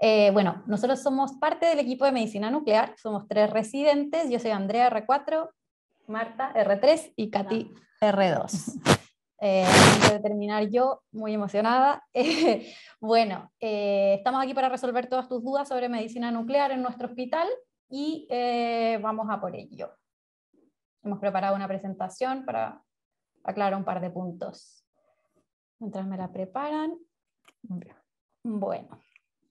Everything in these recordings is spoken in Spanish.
Eh, bueno, nosotros somos parte del equipo de medicina nuclear, somos tres residentes, yo soy Andrea R4, Marta R3 y Katy R2. Eh, antes de terminar yo, muy emocionada. bueno, eh, estamos aquí para resolver todas tus dudas sobre medicina nuclear en nuestro hospital y vamos a por ello. Hemos preparado una presentación para aclarar un par de puntos. Mientras me la preparan. Bueno.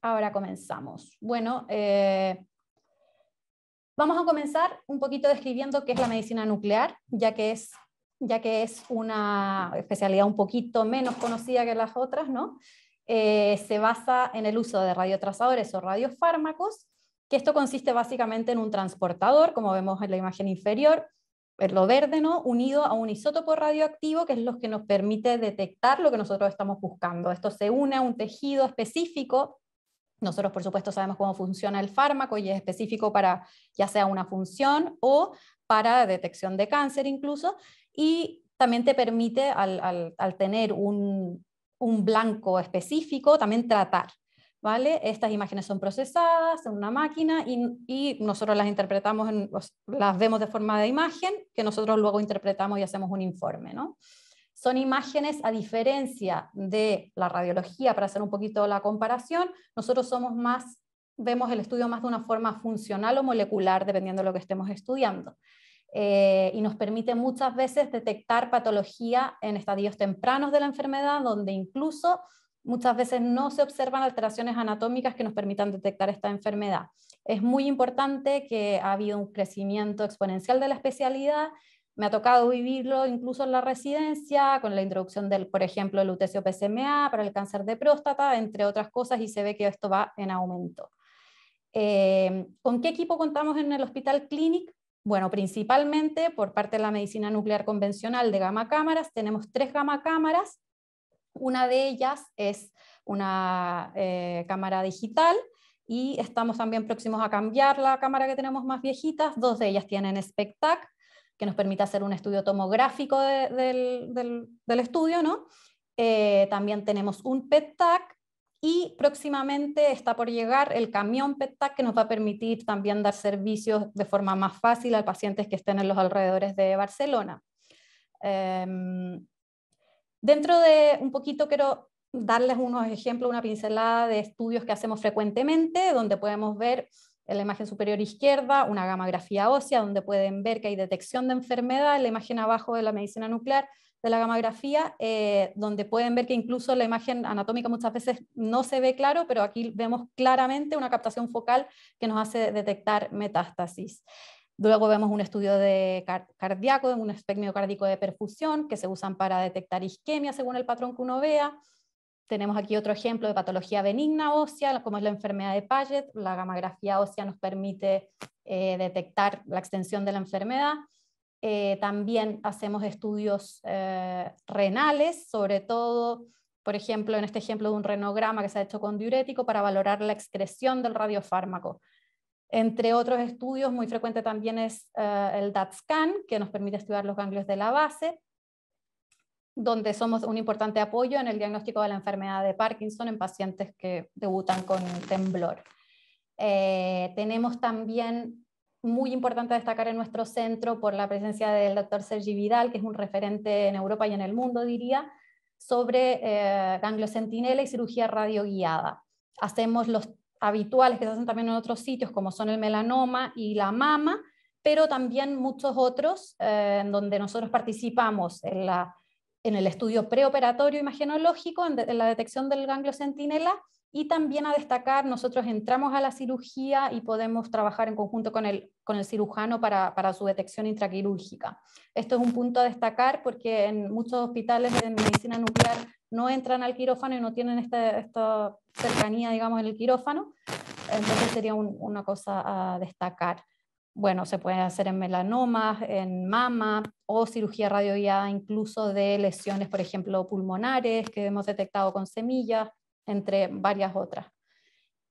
Ahora comenzamos. Bueno, eh, vamos a comenzar un poquito describiendo qué es la medicina nuclear, ya que es, ya que es una especialidad un poquito menos conocida que las otras, ¿no? Eh, se basa en el uso de radiotrazadores o radiofármacos, que esto consiste básicamente en un transportador, como vemos en la imagen inferior, lo verde, ¿no? Unido a un isótopo radioactivo, que es lo que nos permite detectar lo que nosotros estamos buscando. Esto se une a un tejido específico nosotros, por supuesto, sabemos cómo funciona el fármaco y es específico para ya sea una función o para detección de cáncer incluso. Y también te permite, al, tener un, blanco específico, también tratar. ¿Vale? Estas imágenes son procesadas en una máquina y, y nosotros las interpretamos, las vemos de forma de imagen que nosotros luego interpretamos y hacemos un informe. ¿no? son imágenes a diferencia de la radiología, para hacer un poquito la comparación, nosotros somos más, vemos el estudio más de una forma funcional o molecular, dependiendo de lo que estemos estudiando. Eh, y nos permite muchas veces detectar patología en estadios tempranos de la enfermedad, donde incluso muchas veces no se observan alteraciones anatómicas que nos permitan detectar esta enfermedad. Es muy importante que ha habido un crecimiento exponencial de la especialidad me ha tocado vivirlo incluso en la residencia, con la introducción del, por ejemplo, el utc psma para el cáncer de próstata, entre otras cosas, y se ve que esto va en aumento. Eh, ¿Con qué equipo contamos en el Hospital Clinic? Bueno, principalmente por parte de la medicina nuclear convencional de gamacámaras cámaras, tenemos tres gama cámaras. Una de ellas es una eh, cámara digital, y estamos también próximos a cambiar la cámara que tenemos más viejitas. Dos de ellas tienen SPECTAC que nos permite hacer un estudio tomográfico del, estudio, ¿no? Eh, también tenemos un PET-TAC y próximamente está por llegar el camión PET-TAC que nos va a permitir también dar servicios de forma más fácil a pacientes que estén en los alrededores de Barcelona. Em, dentro de un poquito quiero darles unos ejemplos, una pincelada de estudios que hacemos frecuentemente, donde podemos ver en la imagen superior izquierda, una gamografía ósea, donde pueden ver que hay detección de enfermedad. En la imagen abajo de la medicina nuclear, de la gamografía, eh, donde pueden ver que incluso la imagen anatómica muchas veces no se ve claro, pero aquí vemos claramente una captación focal que nos hace detectar metástasis. Luego vemos un estudio de cardíaco, un espectro cardíaco de perfusión, que se usan para detectar isquemia según el patrón que uno vea. Tenemos aquí otro ejemplo de patología benigna ósea, como es la enfermedad de Paget. La gamografía ósea nos permite eh, detectar la extensión de la enfermedad. Eh, también hacemos estudios eh, renales, sobre todo, por ejemplo, en este ejemplo de un renograma que se ha hecho con diurético para valorar la excreción del radiofármaco. Entre otros estudios, muy frecuente también es el DAT que nos permite estudiar los ganglios de la base donde somos un importante apoyo en el diagnóstico de la enfermedad de Parkinson en pacientes que debutan con temblor. Eh, tenemos también, muy importante destacar en nuestro centro, por la presencia del doctor Sergi Vidal, que es un referente en Europa y en el mundo, diría, sobre eh, gangliocentinela y cirugía radioguiada. Hacemos los habituales que se hacen también en otros sitios, como son el melanoma y la mama, pero también muchos otros eh, en donde nosotros participamos en la en el estudio preoperatorio imagenológico, en, la detección del ganglio centinela, y también a destacar, nosotros entramos a la cirugía y podemos trabajar en conjunto con el, con el cirujano para, para, su detección intraquirúrgica. Esto es un punto a destacar porque en muchos hospitales de medicina nuclear no entran al quirófano y no tienen esta cercanía, digamos, en el quirófano. Entonces sería una cosa a destacar bueno, se puede hacer en melanomas, en mama o cirugía radioviada, incluso de lesiones, por ejemplo, pulmonares que hemos detectado con semillas, entre varias otras.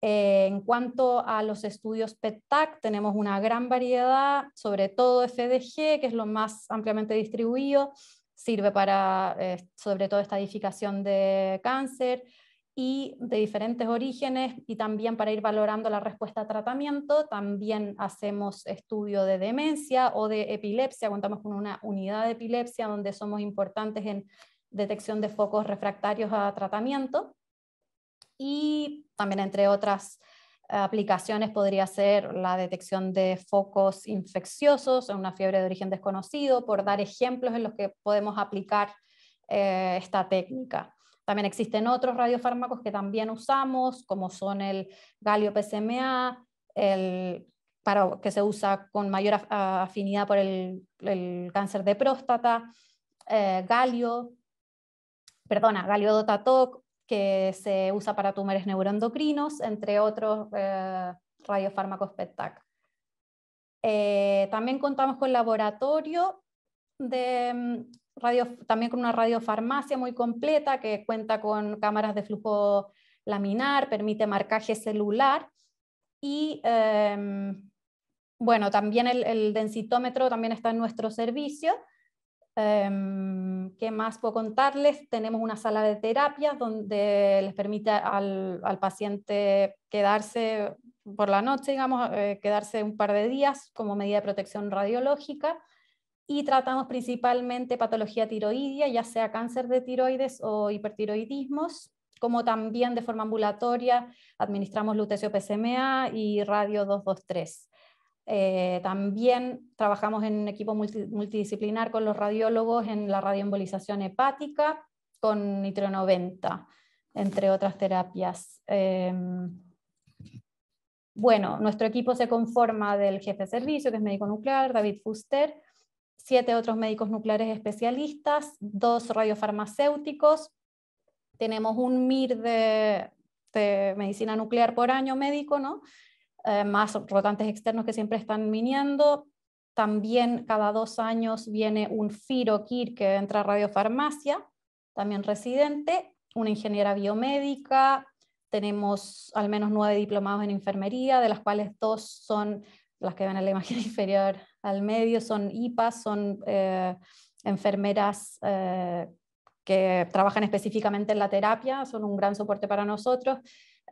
Eh, en cuanto a los estudios pet tenemos una gran variedad, sobre todo FDG, que es lo más ampliamente distribuido, sirve para eh, sobre todo edificación de cáncer, y de diferentes orígenes y también para ir valorando la respuesta a tratamiento, también hacemos estudio de demencia o de epilepsia, contamos con una unidad de epilepsia donde somos importantes en detección de focos refractarios a tratamiento y también entre otras aplicaciones podría ser la detección de focos infecciosos en una fiebre de origen desconocido, por dar ejemplos en los que podemos aplicar eh, esta técnica. También existen otros radiofármacos que también usamos, como son el galio PSMA, el, para, que se usa con mayor afinidad por el, cáncer de próstata, eh, galio, perdona, galiodotatoc, que se usa para tumores neuroendocrinos, entre otros eh, radiofármacos PETAC. Eh, también contamos con laboratorio de también con una radiofarmacia muy completa que cuenta con cámaras de flujo laminar, permite marcaje celular y em, bueno, también el, densitómetro también está en nuestro servicio. Em, ¿Qué más puedo contarles? Tenemos una sala de terapias donde les permite al, paciente quedarse por la noche, digamos, eh, quedarse un par de días como medida de protección radiológica y tratamos principalmente patología tiroidea, ya sea cáncer de tiroides o hipertiroidismos, como también de forma ambulatoria administramos lutecio PSMA y radio 223. Eh, también trabajamos en equipo multidisciplinar con los radiólogos en la radioembolización hepática con nitro 90, entre otras terapias. Em, bueno, nuestro equipo se conforma del jefe de servicio, que es médico nuclear, David Fuster, siete otros médicos nucleares especialistas, dos radiofarmacéuticos, tenemos un MIR de, medicina nuclear por año médico, ¿no? Eh, más rotantes externos que siempre están viniendo. También cada dos años viene un FIROKIR que entra a radiofarmacia, también residente, una ingeniera biomédica, tenemos al menos nueve diplomados en enfermería, de las cuales dos son las que ven en la imagen inferior al medio, son IPAs, son eh, enfermeras eh, que trabajan específicamente en la terapia, son un gran soporte para nosotros.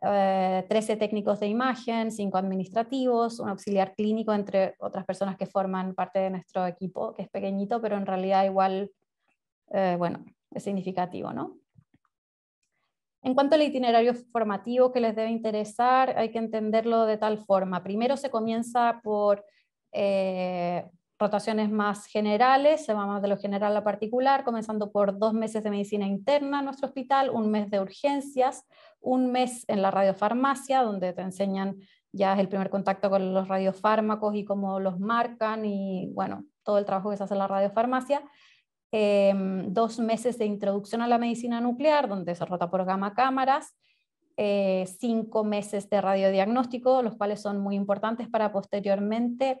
13 eh, técnicos de imagen, 5 administrativos, un auxiliar clínico, entre otras personas que forman parte de nuestro equipo, que es pequeñito, pero en realidad igual, bueno, es significativo, ¿no? En cuanto al itinerario formativo que les debe interesar, hay que entenderlo de tal forma. Primero se comienza por eh, rotaciones más generales, se va más de lo general a particular, comenzando por dos meses de medicina interna en nuestro hospital, un mes de urgencias, un mes en la radiofarmacia, donde te enseñan ya el primer contacto con los radiofármacos y cómo los marcan y bueno, todo el trabajo que se hace en la radiofarmacia. Em, dos meses de introducción a la medicina nuclear, donde se rota por gama cámaras, eh, cinco meses de radiodiagnóstico, los cuales son muy importantes para posteriormente,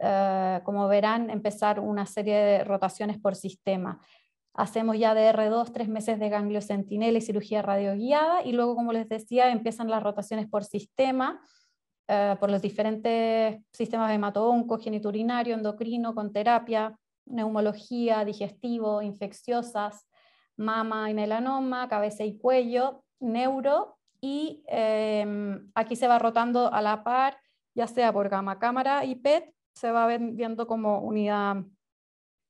eh, como verán, empezar una serie de rotaciones por sistema. Hacemos ya de R2 tres meses de ganglio y cirugía radioguiada y luego, como les decía, empiezan las rotaciones por sistema, eh, por los diferentes sistemas hemato-onco, geniturinario, endocrino, con terapia, neumología, digestivo, infecciosas, mama y melanoma, cabeza y cuello, neuro y em, aquí se va rotando a la par, ya sea por gama cámara y PET, se va viendo como unidad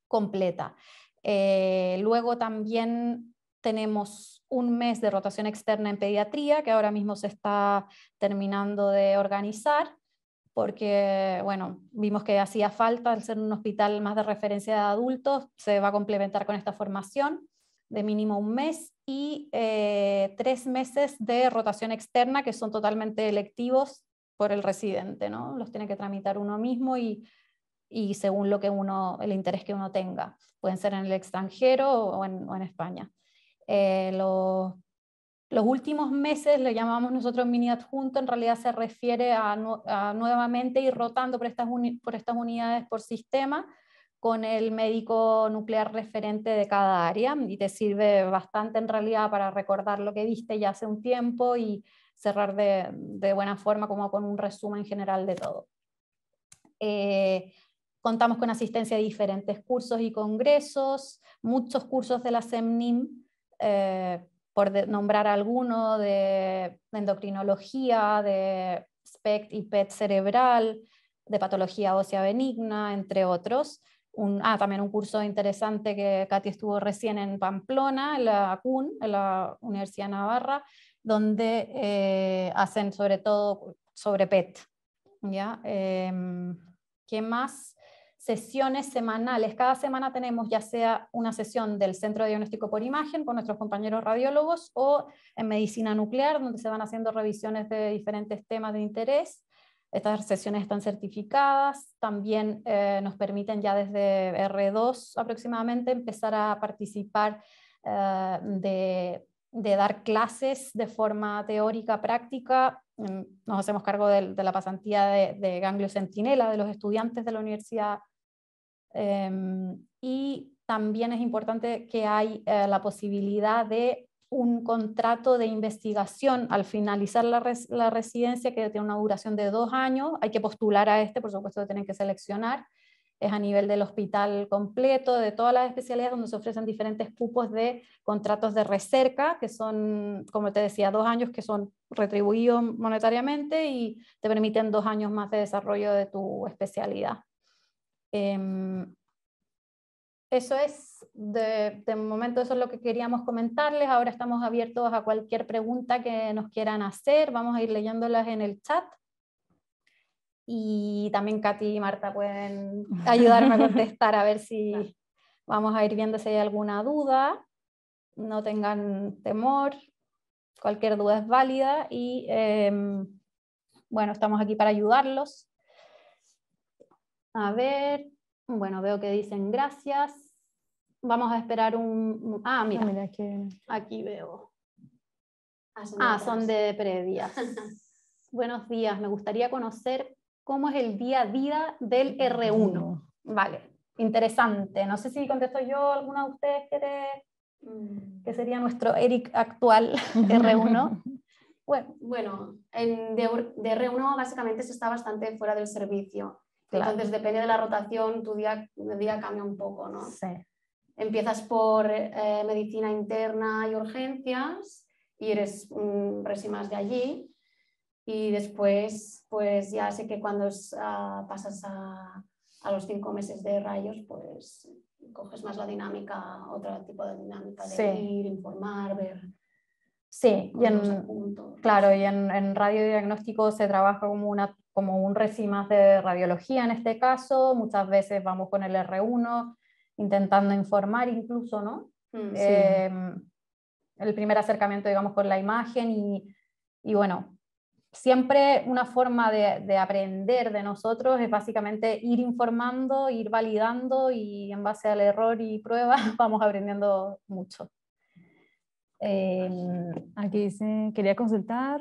completa. Eh, luego también tenemos un mes de rotación externa en pediatría, que ahora mismo se está terminando de organizar, porque bueno, vimos que hacía falta al ser un hospital más de referencia de adultos, se va a complementar con esta formación de mínimo un mes y eh, tres meses de rotación externa que son totalmente electivos por el residente, ¿no? Los tiene que tramitar uno mismo y, y según lo que uno, el interés que uno tenga. Pueden ser en el extranjero o en, España. Eh, los, los últimos meses, lo llamamos nosotros mini adjunto, en realidad se refiere a, nuevamente ir rotando por estas, por estas unidades por sistema con el médico nuclear referente de cada área y te sirve bastante en realidad para recordar lo que viste ya hace un tiempo y cerrar de, buena forma como con un resumen general de todo. Eh, contamos con asistencia a diferentes cursos y congresos, muchos cursos de la CEMNIM, eh, por nombrar alguno, de, de endocrinología, de SPECT y PET cerebral, de patología ósea benigna, entre otros ah, también un curso interesante que Katy estuvo recién en Pamplona, en la CUN, en la Universidad de Navarra, donde eh, hacen sobre todo sobre PET. ¿ya? Em, ¿Qué más? Sesiones semanales. Cada semana tenemos ya sea una sesión del Centro de Diagnóstico por Imagen con nuestros compañeros radiólogos o en Medicina Nuclear, donde se van haciendo revisiones de diferentes temas de interés. Estas sesiones están certificadas, también eh, nos permiten ya desde R2 aproximadamente empezar a participar eh, de, dar clases de forma teórica, práctica. Mm, nos hacemos cargo de, la pasantía de, ganglio centinela de los estudiantes de la universidad. Em, y también es importante que hay eh, la posibilidad de un contrato de investigación al finalizar la, residencia que tiene una duración de dos años. Hay que postular a este, por supuesto, tienen que seleccionar. Es a nivel del hospital completo, de todas las especialidades, donde se ofrecen diferentes cupos de contratos de recerca, que son, como te decía, dos años que son retribuidos monetariamente y te permiten dos años más de desarrollo de tu especialidad. Em, eso es, de, momento eso es lo que queríamos comentarles. Ahora estamos abiertos a cualquier pregunta que nos quieran hacer. Vamos a ir leyéndolas en el chat. Y también Katy y Marta pueden ayudarme a contestar a ver si vamos a ir viendo si hay alguna duda. No tengan temor, cualquier duda es válida y em, bueno, estamos aquí para ayudarlos. A ver, bueno, veo que dicen gracias vamos a esperar un... Ah, mira. Ah, aquí veo. Ah, son ah, de, previa. Buenos días, me gustaría conocer cómo es el día a día del R1. Vale, interesante. No sé si contesto yo, alguna de ustedes quiere mm. que sería nuestro Eric actual R1. Bueno, en, de, R1 básicamente se está bastante fuera del servicio. Entonces, depende de la rotación, tu día, día cambia un poco, ¿no? Sí. Empiezas por eh, medicina interna y urgencias y eres un más de allí. Y después, pues ya sé que cuando ah, pasas a, a, los cinco meses de rayos, pues coges más la dinámica, otro tipo de dinámica de ir, informar, ver. Sí, y en, claro, y en, radiodiagnóstico se trabaja como, una, como un resimás de radiología en este caso, muchas veces vamos con el R1, intentando informar incluso, ¿no? Mm, em, el primer acercamiento, digamos, con la imagen y, bueno, siempre una forma de, aprender de nosotros es básicamente ir informando, ir validando y en base al error y prueba vamos aprendiendo mucho. Em, aquí dice, quería consultar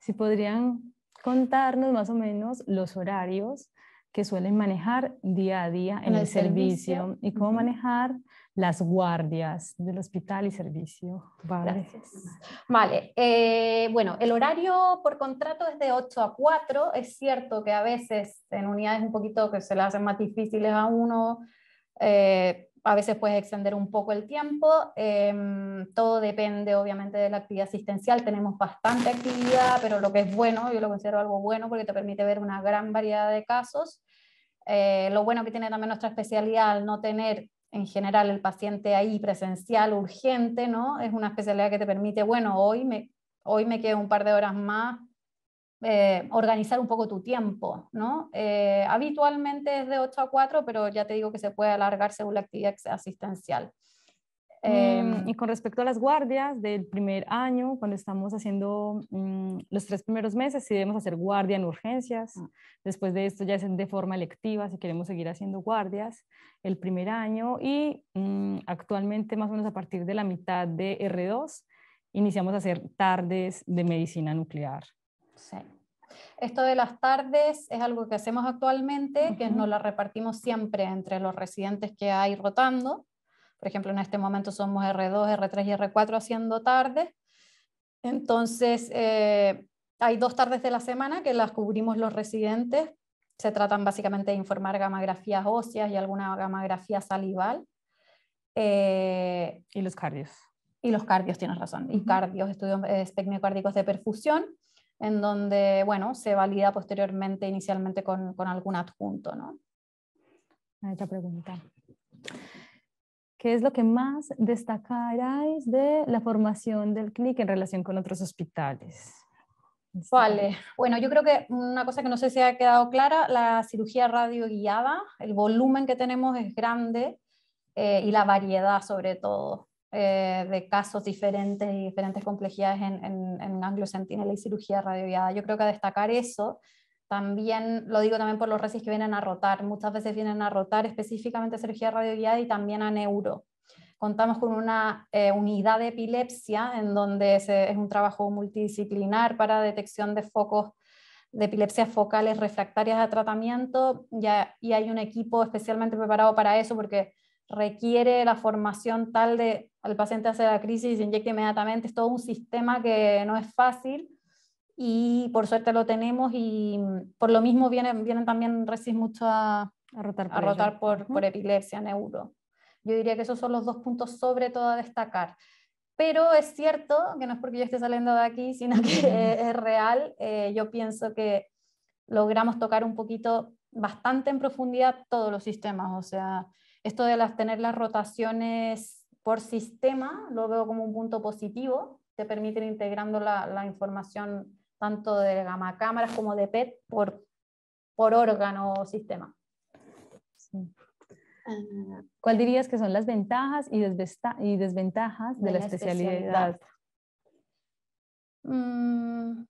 si podrían contarnos más o menos los horarios que suelen manejar día a día en el, servicio? y cómo manejar las guardias del hospital y servicio. Vale, vale. Eh, bueno, el horario por contrato es de 8 a 4. Es cierto que a veces en unidades un poquito que se le hacen más difíciles a uno. Eh, a veces puedes extender un poco el tiempo. Em, todo depende obviamente de la actividad asistencial. Tenemos bastante actividad, pero lo que es bueno, yo lo considero algo bueno porque te permite ver una gran variedad de casos. Eh, lo bueno que tiene también nuestra especialidad al no tener en general el paciente ahí presencial, urgente, ¿no? Es una especialidad que te permite, bueno, hoy me, hoy me quedo un par de horas más eh, organizar un poco tu tiempo, ¿no? Eh, habitualmente es de 8 a 4, pero ya te digo que se puede alargar según la actividad asistencial. Mm, em, y con respecto a las guardias del primer año, cuando estamos haciendo mm, los tres primeros meses, si debemos hacer guardia en urgencias. Ah. Después de esto ya es de forma electiva, si queremos seguir haciendo guardias el primer año. Y mm, actualmente, más o menos a partir de la mitad de R2, iniciamos a hacer tardes de medicina nuclear. Sí. Esto de las tardes es algo que hacemos actualmente, que nos la repartimos siempre entre los residentes que hay rotando. Por ejemplo, en este momento somos R2, R3 y R4 haciendo tardes. Entonces, eh, hay dos tardes de la semana que las cubrimos los residentes. Se tratan básicamente de informar gamografías óseas y alguna gamografía salival. Eh, y los cardios. Y los cardios, tienes razón. Y cardios, estudios eh, especniocárdicos de perfusión en donde, bueno, se valida posteriormente, inicialmente con, algún adjunto, ¿no? Otra pregunta. ¿Qué es lo que más destacaráis de la formación del CLIC en relación con otros hospitales? Vale, bueno, yo creo que una cosa que no sé si ha quedado clara, la cirugía radio guiada, el volumen que tenemos es grande eh, y la variedad sobre todo. Eh, de casos diferentes y diferentes complejidades en, en, en y cirugía radioviada. Yo creo que a destacar eso, también lo digo también por los resis que vienen a rotar, muchas veces vienen a rotar específicamente a cirugía radioviada y también a neuro. Contamos con una eh, unidad de epilepsia en donde es un trabajo multidisciplinar para detección de focos de epilepsias focales refractarias a tratamiento y hay un equipo especialmente preparado para eso porque requiere la formación tal de al paciente hace la crisis y se inyecta inmediatamente. Es todo un sistema que no es fácil y por suerte lo tenemos y mm, por lo mismo vienen, vienen también resis mucho a, rotar, por, epilepsia, neuro. Yo diría que esos son los dos puntos sobre todo a destacar. Pero es cierto, que no es porque yo esté saliendo de aquí, sino que es, real, eh, yo pienso que logramos tocar un poquito, bastante en profundidad todos los sistemas, o sea, esto de las, tener las rotaciones por sistema lo veo como un punto positivo, te permite integrando la, información tanto de gama cámaras como de PET por, por órgano o sistema. Ah. ¿Cuál dirías que son las ventajas y, desventajas de, la, especialidad? Mm.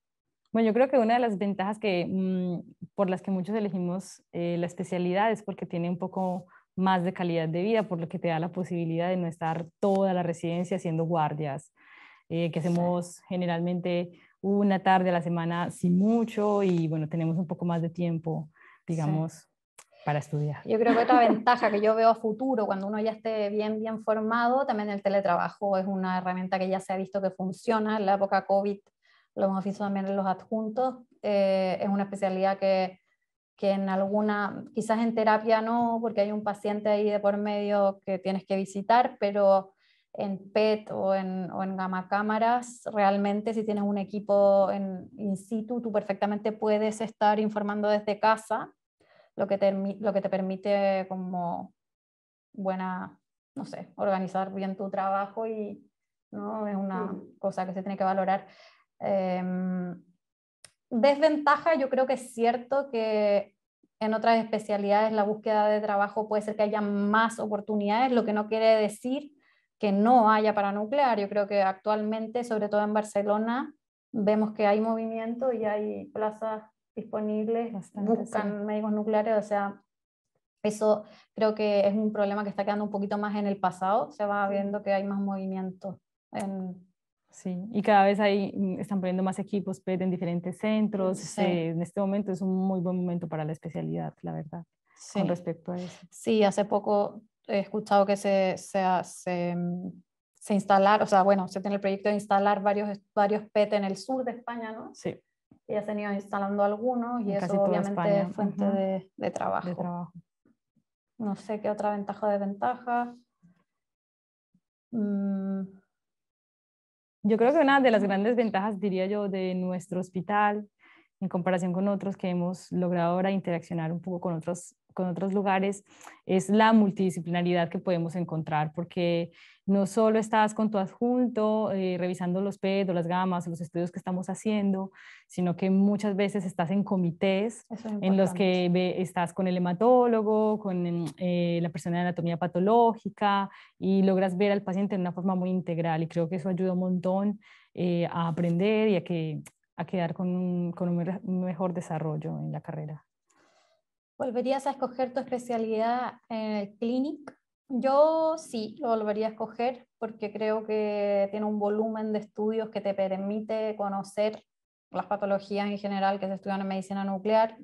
Bueno, yo creo que una de las ventajas que, mm, por las que muchos elegimos eh, la especialidad es porque tiene un poco más de calidad de vida, por lo que te da la posibilidad de no estar toda la residencia haciendo guardias, eh, que hacemos generalmente una tarde a la semana sin mucho y bueno, tenemos un poco más de tiempo, digamos, para estudiar. Yo creo que otra ventaja que yo veo a futuro, cuando uno ya esté bien, bien formado, también el teletrabajo es una herramienta que ya se ha visto que funciona. En la época COVID lo hemos visto también en los adjuntos. Eh, es una especialidad que que en alguna, quizás en terapia no, porque hay un paciente ahí de por medio que tienes que visitar, pero en PET o en, o en cámaras, realmente si tienes un equipo in situ, tú perfectamente puedes estar informando desde casa, lo que te, lo que te permite como buena, no sé, organizar bien tu trabajo y ¿no? es una cosa que se tiene que valorar. Eh, desventaja, yo creo que es cierto que en otras especialidades la búsqueda de trabajo puede ser que haya más oportunidades, lo que no quiere decir que no haya para nuclear. Yo creo que actualmente, sobre todo en Barcelona, vemos que hay movimiento y hay plazas disponibles, Bastante, buscan médicos nucleares, o sea, eso creo que es un problema que está quedando un poquito más en el pasado, se va viendo que hay más movimiento en Sí, y cada vez ahí mm, están poniendo más equipos PET en diferentes centros. en este momento es un muy buen momento para la especialidad, la verdad, sí. con respecto a eso. Sí, hace poco he escuchado que se, se, mm, se, instalar, o sea, bueno, se tiene el proyecto de instalar varios, varios PET en el sur de España, ¿no? Sí. Y ya se han ido instalando algunos y eso obviamente es fuente de, de, trabajo. trabajo. No sé qué otra ventaja o desventaja. Mm, yo creo que una de las grandes ventajas, diría yo, de nuestro hospital, en comparación con otros que hemos logrado ahora interaccionar un poco con otros, con otros lugares, es la multidisciplinaridad que podemos encontrar, porque no solo estás con tu adjunto eh, revisando los pedos las gamas los estudios que estamos haciendo, sino que muchas veces estás en comités en los que estás con el hematólogo, con mm, eh, la persona de anatomía patológica y logras ver al paciente de una forma muy integral y creo que eso ayuda un montón eh, a aprender y a, que, a quedar con un, con un mejor desarrollo en la carrera. ¿Volverías a escoger tu especialidad en el clinic? Yo sí, lo volvería a escoger porque creo que tiene un volumen de estudios que te permite conocer las patologías en general que se estudian en medicina nuclear.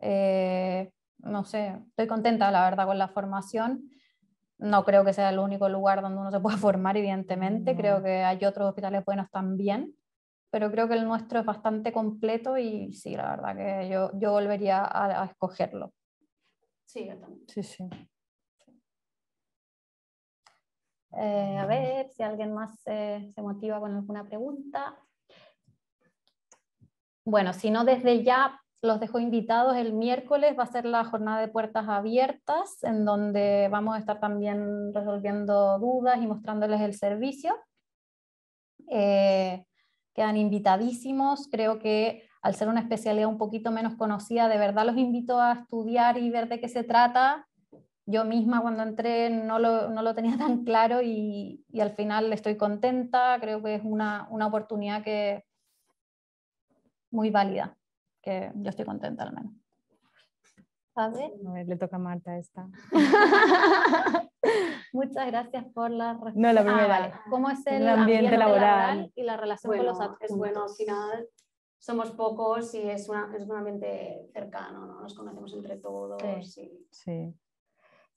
Eh, no sé, estoy contenta, la verdad, con la formación. No creo que sea el único lugar donde uno se pueda formar, evidentemente. Creo que hay otros hospitales buenos también, pero creo que el nuestro es bastante completo y sí, la verdad que yo, yo volvería a, a escogerlo. Sí, yo también. Sí, sí. Eh, a ver si alguien más se motiva con alguna pregunta. Bueno, si no desde ya, los dejo invitados el miércoles, va a ser la jornada de puertas abiertas, en donde vamos a estar también resolviendo dudas y mostrándoles el servicio. Eh, quedan invitadísimos, creo que al ser una especialidad un poquito menos conocida, de verdad los invito a estudiar y ver de qué se trata, yo misma cuando entré no lo, tenía tan claro y, al final estoy contenta, creo que es una, una, oportunidad que muy válida, que yo estoy contenta al menos. A ver. le toca a Marta esta. Muchas gracias por la respuesta. No, la primera. Ah, vale. ¿Cómo es el, ambiente, laboral. y la relación con los adjuntos? bueno, al final somos pocos y es, una, es un ambiente cercano, nos conocemos entre todos. sí.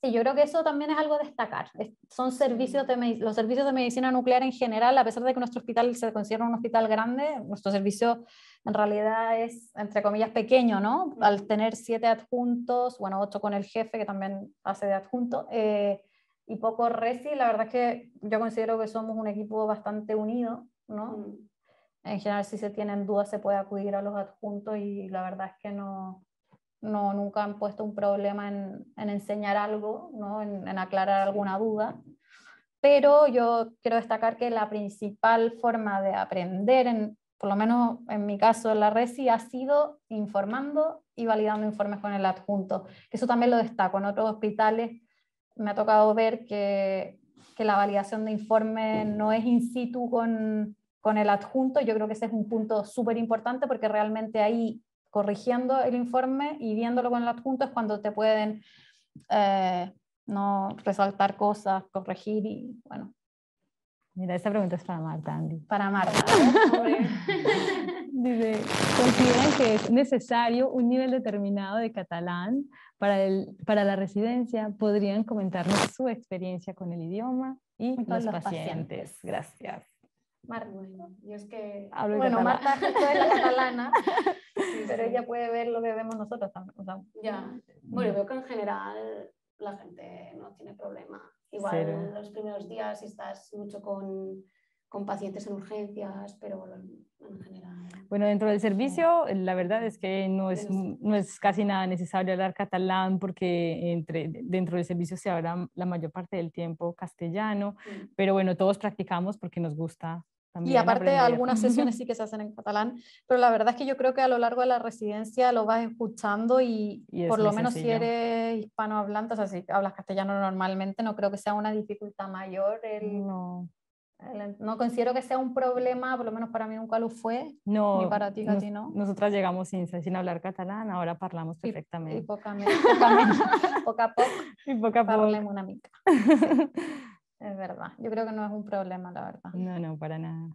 Sí, yo creo que eso también es algo a destacar. son servicios de, los servicios de medicina nuclear en general, a pesar de que nuestro hospital se considera un hospital grande, nuestro servicio en realidad es, entre comillas, pequeño, ¿no? Al tener siete adjuntos, bueno, ocho con el jefe, que también hace de adjunto, eh, y poco resi, la verdad es que yo considero que somos un equipo bastante unido, ¿no? Mm. En general, si se tienen dudas, se puede acudir a los adjuntos y la verdad es que no, no, nunca han puesto un problema en, enseñar algo, ¿no? en, aclarar alguna duda. Pero yo quiero destacar que la principal forma de aprender, en, por lo menos en mi caso en la RESI, ha sido informando y validando informes con el adjunto. Eso también lo destaco. En otros hospitales me ha tocado ver que, la validación de informes no es in situ con, con el adjunto. Yo creo que ese es un punto súper importante porque realmente ahí corrigiendo el informe y viéndolo con el adjunto es cuando te pueden eh, no resaltar cosas, corregir y bueno. Mira, esta pregunta es para Marta, Andy. Para Marta. Dice, ¿consideran que es necesario un nivel determinado de catalán para, el, para la residencia? ¿Podrían comentarnos su experiencia con el idioma y con los, pacientes? Gracias bueno, es que, bueno, Marta es catalana, pero ella puede ver lo que vemos nosotros ya, bueno, veo que en general la gente no tiene problema. Igual en los primeros días estás mucho con, con pacientes en urgencias, pero en general... Bueno, dentro del servicio, la verdad es que no es, no es casi nada necesario hablar catalán porque entre, dentro del servicio se habla la mayor parte del tiempo castellano, mm. pero bueno, todos practicamos porque nos gusta y aparte algunas sesiones sí que se hacen en catalán, pero la verdad es que yo creo que a lo largo de la residencia lo vas escuchando y, por lo menos si eres hispanohablante, o sea, si hablas castellano normalmente, no creo que sea una dificultad mayor no. no considero que sea un problema, por lo menos para mí nunca lo fue, no, ni para ti, Katy, ¿no? Nosotras llegamos sin, sin hablar catalán, ahora hablamos perfectamente. Y, poca, Poco poca, poco. poca, una poca, es verdad. Yo creo que no es un problema, la verdad. No, no, para nada.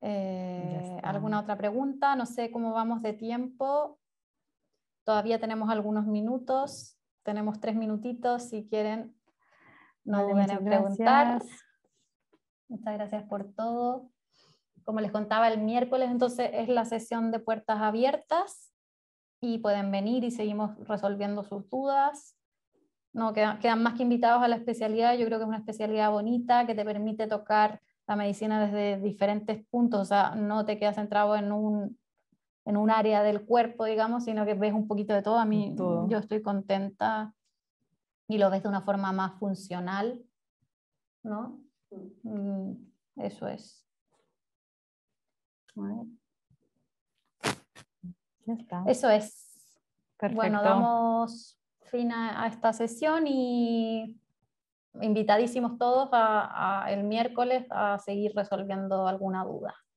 Eh, ¿Alguna otra pregunta? No sé cómo vamos de tiempo. Todavía tenemos algunos minutos. Tenemos tres minutitos. Si quieren, no deben preguntar. Muchas gracias por todo. Como les contaba el miércoles, entonces es la sesión de puertas abiertas y pueden venir y seguimos resolviendo sus dudas no, quedan, más que invitados a la especialidad. Yo creo que es una especialidad bonita que te permite tocar la medicina desde diferentes puntos, o sea, no te quedas centrado en un, en un área del cuerpo, digamos, sino que ves un poquito de todo. A mí yo estoy contenta y lo ves de una forma más funcional, ¿no? Mm, eso es. Eso es. Perfecto. Bueno, damos fin a, esta sesión y invitadísimos todos a el miércoles a seguir resolviendo alguna duda.